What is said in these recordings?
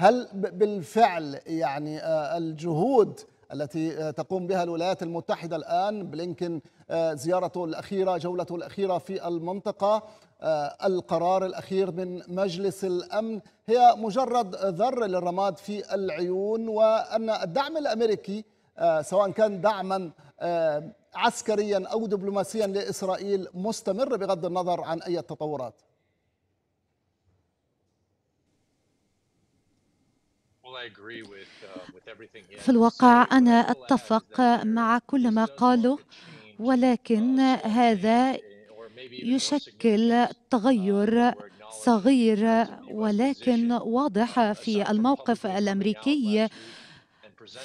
هل بالفعل يعني آه، الجهود التي آه، تقوم بها الولايات المتحدة الآن بلينكن آه، زيارته الأخيرة جولته الأخيرة في المنطقة القرار الأخير من مجلس الأمن هي مجرد ذر للرماد في العيون وأن الدعم الأمريكي سواء كان دعما عسكريا أو دبلوماسيا لإسرائيل مستمر بغض النظر عن أي تطورات Um, في الواقع أنا أتفق مع كل ما قاله ولكن um, هذا eh, يشكل تغير um, صغير ولكن واضح في الموقف الامريكي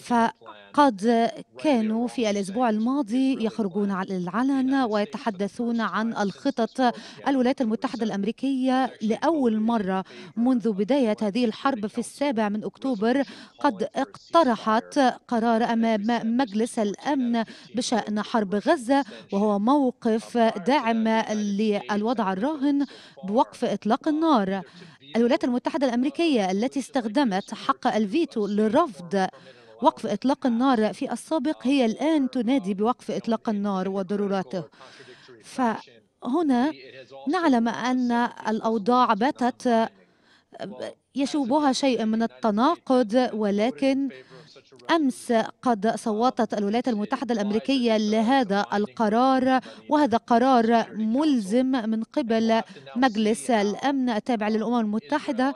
فقد كانوا في الأسبوع الماضي يخرجون على العلن ويتحدثون عن الخطط الولايات المتحدة الأمريكية لأول مرة منذ بداية هذه الحرب في السابع من أكتوبر قد اقترحت قرار أمام مجلس الأمن بشأن حرب غزة وهو موقف داعم للوضع الراهن بوقف إطلاق النار الولايات المتحدة الأمريكية التي استخدمت حق الفيتو لرفض وقف إطلاق النار في السابق هي الآن تنادي بوقف إطلاق النار وضروراته فهنا نعلم أن الأوضاع باتت يشوبها شيء من التناقض ولكن أمس قد صوتت الولايات المتحدة الأمريكية لهذا القرار وهذا قرار ملزم من قبل مجلس الأمن التابع للأمم المتحدة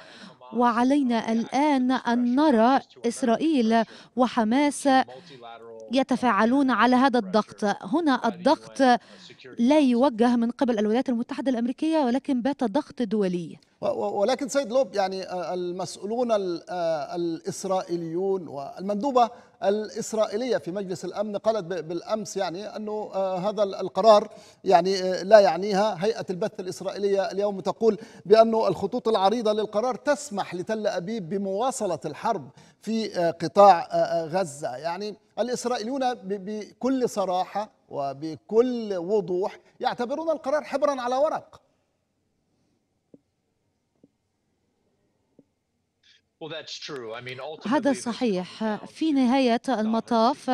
وعلينا الآن أن نرى إسرائيل وحماس يتفاعلون على هذا الضغط هنا الضغط لا يوجه من قبل الولايات المتحدة الأمريكية ولكن بات ضغط دولي ولكن سيد لوب يعني آه، المسؤولون آه، الإسرائيليون والمندوبة الإسرائيلية في مجلس الأمن قالت بالأمس يعني أنه آه، هذا القرار يعني لا يعنيها هيئة البث الإسرائيلية اليوم تقول بأنه الخطوط العريضة للقرار تسمح لتل أبيب بمواصلة الحرب في قطاع غزة يعني الإسرائيليون بكل صراحة وبكل وضوح يعتبرون القرار حبرا على ورق هذا صحيح في نهاية المطاف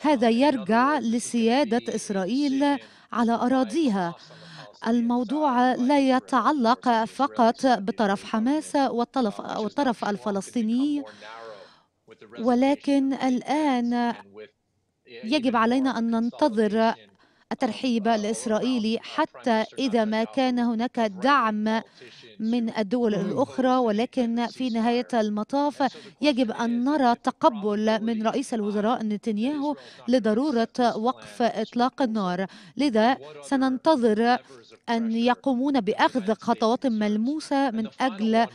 هذا يرجع لسيادة إسرائيل على أراضيها الموضوع لا يتعلق فقط بطرف حماس والطرف, والطرف الفلسطيني ولكن الآن يجب علينا أن ننتظر الترحيب الإسرائيلي حتى إذا ما كان هناك دعم من الدول الأخرى ولكن في نهاية المطاف يجب أن نرى تقبل من رئيس الوزراء نتنياهو لضرورة وقف إطلاق النار لذا سننتظر أن يقومون بأخذ خطوات ملموسة من أجل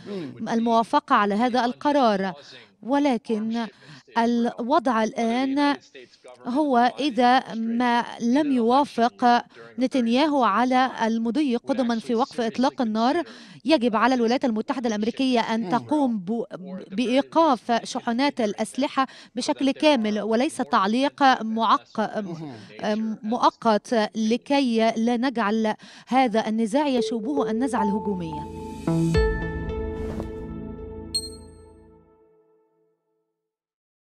الموافقة على هذا القرار ولكن الوضع الآن هو إذا ما لم يوافق نتنياهو على المضي قدما في وقف إطلاق النار يجب على الولايات المتحدة الأمريكية أن تقوم بإيقاف شحنات الأسلحة بشكل كامل وليس تعليق مؤقت لكي لا نجعل هذا النزاع يشوبه النزعة الهجومية